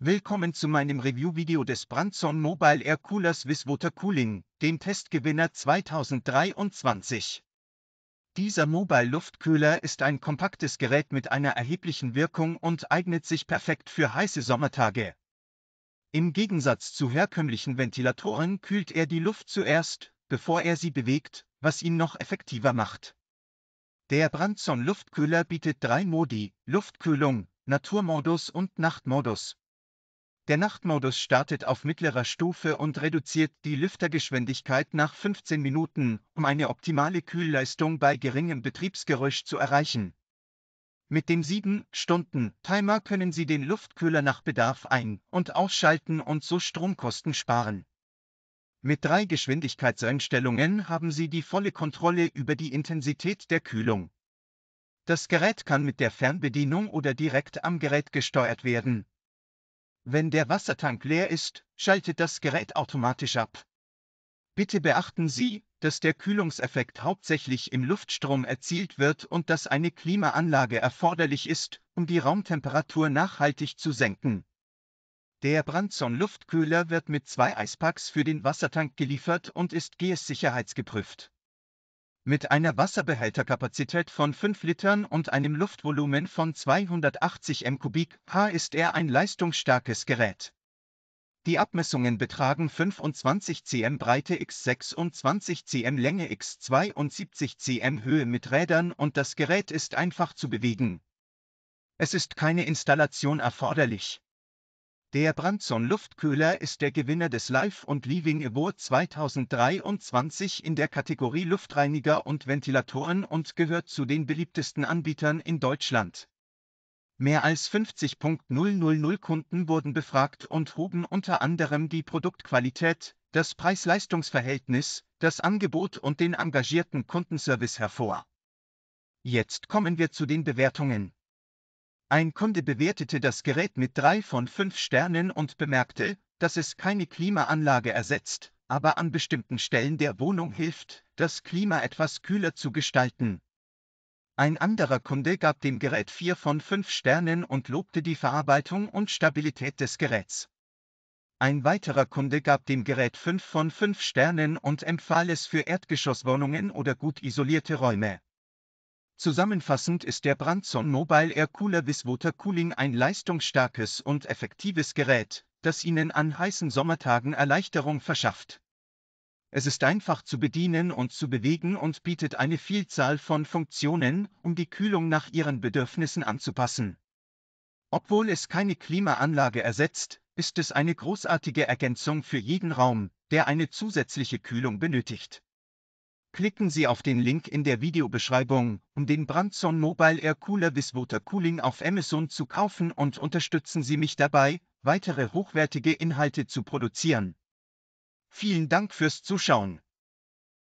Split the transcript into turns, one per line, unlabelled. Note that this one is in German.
Willkommen zu meinem Review-Video des Brandson Mobile Air Coolers with Water Cooling, dem Testgewinner 2023. Dieser Mobile Luftkühler ist ein kompaktes Gerät mit einer erheblichen Wirkung und eignet sich perfekt für heiße Sommertage. Im Gegensatz zu herkömmlichen Ventilatoren kühlt er die Luft zuerst, bevor er sie bewegt, was ihn noch effektiver macht. Der Brandson Luftkühler bietet drei Modi, Luftkühlung, Naturmodus und Nachtmodus. Der Nachtmodus startet auf mittlerer Stufe und reduziert die Lüftergeschwindigkeit nach 15 Minuten, um eine optimale Kühlleistung bei geringem Betriebsgeräusch zu erreichen. Mit dem 7-Stunden-Timer können Sie den Luftkühler nach Bedarf ein- und ausschalten und so Stromkosten sparen. Mit drei Geschwindigkeitseinstellungen haben Sie die volle Kontrolle über die Intensität der Kühlung. Das Gerät kann mit der Fernbedienung oder direkt am Gerät gesteuert werden wenn der Wassertank leer ist, schaltet das Gerät automatisch ab. Bitte beachten Sie, dass der Kühlungseffekt hauptsächlich im Luftstrom erzielt wird und dass eine Klimaanlage erforderlich ist, um die Raumtemperatur nachhaltig zu senken. Der Brandson Luftkühler wird mit zwei Eispacks für den Wassertank geliefert und ist GS-sicherheitsgeprüft. Mit einer Wasserbehälterkapazität von 5 Litern und einem Luftvolumen von 280 m3 ist er ein leistungsstarkes Gerät. Die Abmessungen betragen 25 cm Breite x 26 cm Länge x 72 cm Höhe mit Rädern und das Gerät ist einfach zu bewegen. Es ist keine Installation erforderlich. Der Brandson Luftkühler ist der Gewinner des Life und Living Award 2023 in der Kategorie Luftreiniger und Ventilatoren und gehört zu den beliebtesten Anbietern in Deutschland. Mehr als 50.000 Kunden wurden befragt und hoben unter anderem die Produktqualität, das Preis-Leistungs-Verhältnis, das Angebot und den engagierten Kundenservice hervor. Jetzt kommen wir zu den Bewertungen. Ein Kunde bewertete das Gerät mit drei von fünf Sternen und bemerkte, dass es keine Klimaanlage ersetzt, aber an bestimmten Stellen der Wohnung hilft, das Klima etwas kühler zu gestalten. Ein anderer Kunde gab dem Gerät vier von fünf Sternen und lobte die Verarbeitung und Stabilität des Geräts. Ein weiterer Kunde gab dem Gerät 5 von 5 Sternen und empfahl es für Erdgeschosswohnungen oder gut isolierte Räume. Zusammenfassend ist der Brandson Mobile Air Cooler with Water Cooling ein leistungsstarkes und effektives Gerät, das Ihnen an heißen Sommertagen Erleichterung verschafft. Es ist einfach zu bedienen und zu bewegen und bietet eine Vielzahl von Funktionen, um die Kühlung nach Ihren Bedürfnissen anzupassen. Obwohl es keine Klimaanlage ersetzt, ist es eine großartige Ergänzung für jeden Raum, der eine zusätzliche Kühlung benötigt. Klicken Sie auf den Link in der Videobeschreibung, um den Brandson Mobile Air Cooler with Water Cooling auf Amazon zu kaufen und unterstützen Sie mich dabei, weitere hochwertige Inhalte zu produzieren. Vielen Dank fürs Zuschauen.